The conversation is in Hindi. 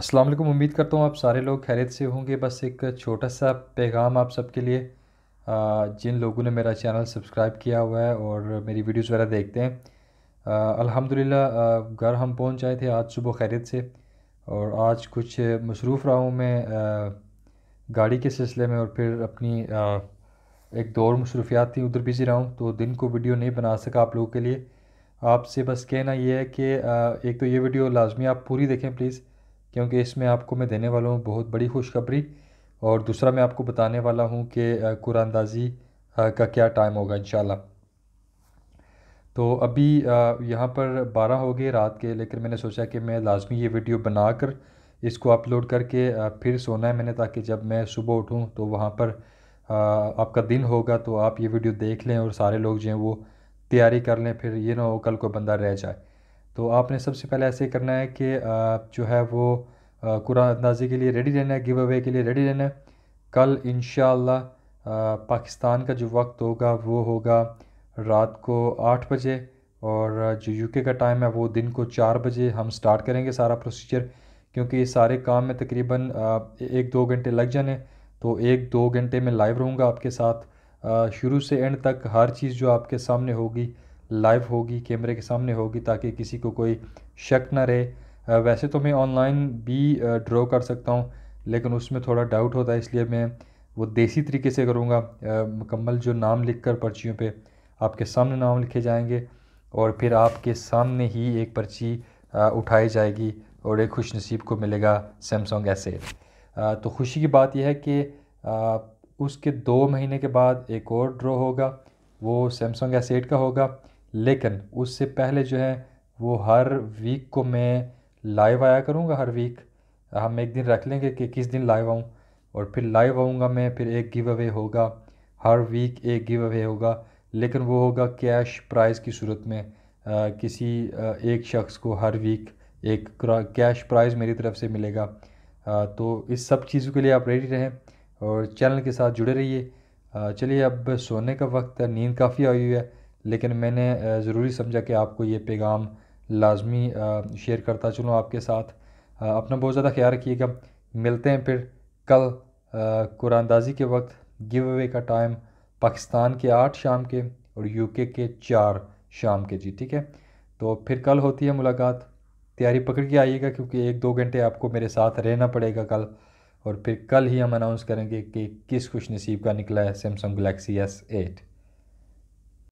असलम उम्मीद करता हूँ आप सारे लोग खैरियत से होंगे बस एक छोटा सा पैगाम आप सबके लिए जिन लोगों ने मेरा चैनल सब्सक्राइब किया हुआ है और मेरी वीडियोस वगैरह देखते हैं अल्हम्दुलिल्लाह घर हम पहुँच आए थे आज सुबह खैरियत से और आज कुछ मसरूफ़ रहा हूँ मैं गाड़ी के सिलसिले में और फिर अपनी एक दौर मसरूफियात थी उधर बिजी रहा हूँ तो दिन को वीडियो नहीं बना सका आप लोगों के लिए आपसे बस कहना यह है कि एक तो ये वीडियो लाजमी आप पूरी देखें प्लीज़ क्योंकि इसमें आपको मैं देने वाला हूँ बहुत बड़ी खुशखबरी और दूसरा मैं आपको बताने वाला हूँ कि कुरानदाजी का क्या टाइम होगा इन तो अभी यहाँ पर बारह हो गए रात के लेकिन मैंने सोचा कि मैं लाजमी ये वीडियो बनाकर इसको अपलोड करके फिर सोना है मैंने ताकि जब मैं सुबह उठूँ तो वहाँ पर आपका दिन होगा तो आप ये वीडियो देख लें और सारे लोग जो हैं वो तैयारी कर लें फिर ये ना हो कल को बंदा रह जाए तो आपने सबसे पहले ऐसे करना है कि जो है वो कुरान अंदाजी के लिए रेडी रहना है गिव अवे के लिए रेडी रहना है कल इन पाकिस्तान का जो वक्त होगा वो होगा रात को आठ बजे और जो यूके का टाइम है वो दिन को चार बजे हम स्टार्ट करेंगे सारा प्रोसीजर क्योंकि ये सारे काम में तकरीबन एक दो घंटे लग जाने तो एक दो घंटे में लाइव रहूँगा आपके साथ शुरू से एंड तक हर चीज़ जो आपके सामने होगी लाइव होगी कैमरे के सामने होगी ताकि किसी को कोई शक ना रहे वैसे तो मैं ऑनलाइन भी ड्रॉ कर सकता हूँ लेकिन उसमें थोड़ा डाउट होता है इसलिए मैं वो देसी तरीके से करूँगा मुकम्मल जो नाम लिख कर पर्चियों पर आपके सामने नाम लिखे जाएंगे और फिर आपके सामने ही एक पर्ची उठाई जाएगी और एक खुश नसीब को मिलेगा सैमसंग एस तो खुशी की बात यह है कि उसके दो महीने के बाद एक और ड्रॉ होगा वो सैमसंग एस एट का होगा लेकिन उससे पहले जो है वो हर वीक को मैं लाइव आया करूँगा हर वीक हम एक दिन रख लेंगे कि किस दिन लाइव आऊँ और फिर लाइव आऊँगा मैं फिर एक गिव अवे होगा हर वीक एक गिव अवे होगा लेकिन वो होगा कैश प्राइज़ की सूरत में आ, किसी आ, एक शख्स को हर वीक एक कैश प्राइज़ मेरी तरफ से मिलेगा आ, तो इस सब चीज़ों के लिए आप रेडी रहें और चैनल के साथ जुड़े रहिए चलिए अब सोने का वक्त है नींद काफ़ी आई हुई है लेकिन मैंने ज़रूरी समझा कि आपको ये पैगाम लाजमी शेयर करता चलूँ आपके साथ अपना बहुत ज़्यादा ख्याल रखिएगा मिलते हैं फिर कल कुरानदाजी के वक्त गिव अवे का टाइम पाकिस्तान के आठ शाम के और यूके के चार शाम के जी ठीक है तो फिर कल होती है मुलाकात तैयारी पकड़ के आइएगा क्योंकि एक दो घंटे आपको मेरे साथ रहना पड़ेगा कल और फिर कल ही हम अनाउंस करेंगे कि किस खुश नसीब का निकला है सैमसंग गलेक्सी एस एट